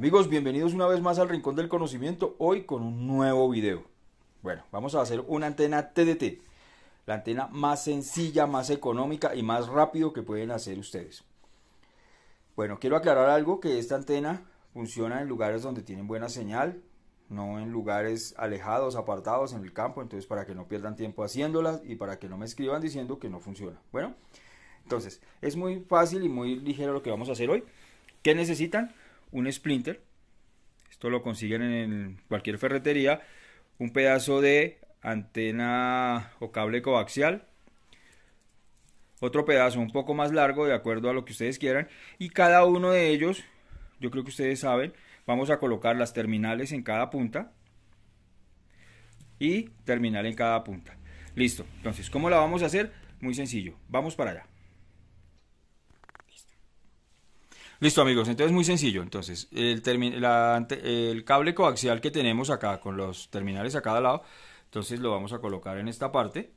Amigos, bienvenidos una vez más al Rincón del Conocimiento, hoy con un nuevo video. Bueno, vamos a hacer una antena TDT, la antena más sencilla, más económica y más rápido que pueden hacer ustedes. Bueno, quiero aclarar algo, que esta antena funciona en lugares donde tienen buena señal, no en lugares alejados, apartados, en el campo, entonces para que no pierdan tiempo haciéndola y para que no me escriban diciendo que no funciona. Bueno, entonces es muy fácil y muy ligero lo que vamos a hacer hoy. ¿Qué necesitan? un splinter, esto lo consiguen en cualquier ferretería, un pedazo de antena o cable coaxial, otro pedazo un poco más largo de acuerdo a lo que ustedes quieran y cada uno de ellos, yo creo que ustedes saben, vamos a colocar las terminales en cada punta y terminal en cada punta. Listo, entonces, ¿cómo la vamos a hacer? Muy sencillo, vamos para allá. Listo amigos, entonces es muy sencillo. Entonces el, el cable coaxial que tenemos acá con los terminales a cada lado, entonces lo vamos a colocar en esta parte,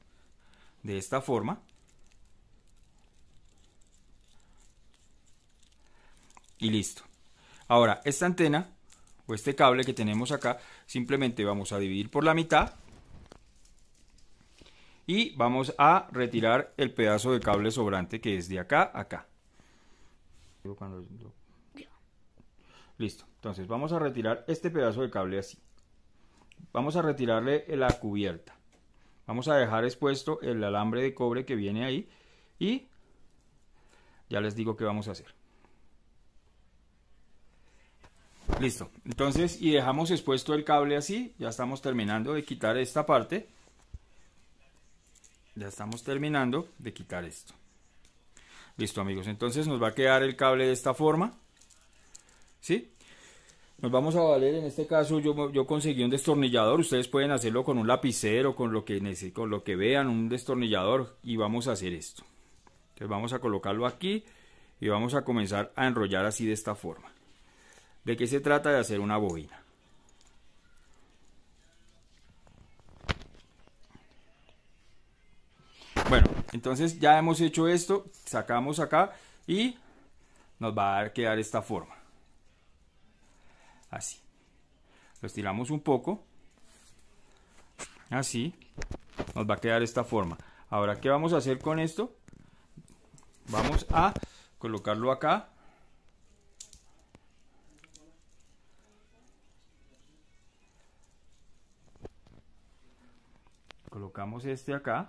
de esta forma. Y listo. Ahora, esta antena o este cable que tenemos acá, simplemente vamos a dividir por la mitad y vamos a retirar el pedazo de cable sobrante que es de acá a acá. Listo. Entonces vamos a retirar este pedazo de cable así. Vamos a retirarle la cubierta. Vamos a dejar expuesto el alambre de cobre que viene ahí. Y ya les digo qué vamos a hacer. Listo. Entonces, y dejamos expuesto el cable así. Ya estamos terminando de quitar esta parte. Ya estamos terminando de quitar esto. Listo amigos, entonces nos va a quedar el cable de esta forma. ¿Sí? Nos vamos a valer, en este caso yo, yo conseguí un destornillador, ustedes pueden hacerlo con un lapicero, con lo, que, con lo que vean, un destornillador y vamos a hacer esto. Entonces vamos a colocarlo aquí y vamos a comenzar a enrollar así de esta forma. ¿De qué se trata? De hacer una bobina. Bueno, entonces ya hemos hecho esto, sacamos acá y nos va a quedar esta forma. Así. Lo estiramos un poco. Así. Nos va a quedar esta forma. Ahora, ¿qué vamos a hacer con esto? Vamos a colocarlo acá. Colocamos este acá.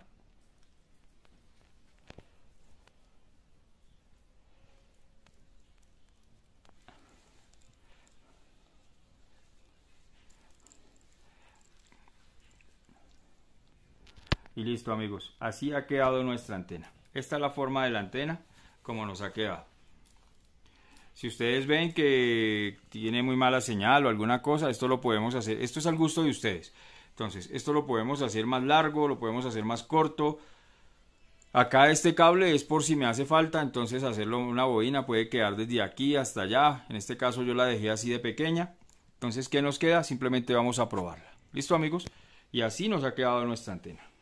Y listo amigos, así ha quedado nuestra antena. Esta es la forma de la antena como nos ha quedado. Si ustedes ven que tiene muy mala señal o alguna cosa, esto lo podemos hacer. Esto es al gusto de ustedes. Entonces, esto lo podemos hacer más largo, lo podemos hacer más corto. Acá este cable es por si me hace falta, entonces hacerlo una bobina puede quedar desde aquí hasta allá. En este caso yo la dejé así de pequeña. Entonces, ¿qué nos queda? Simplemente vamos a probarla. ¿Listo amigos? Y así nos ha quedado nuestra antena.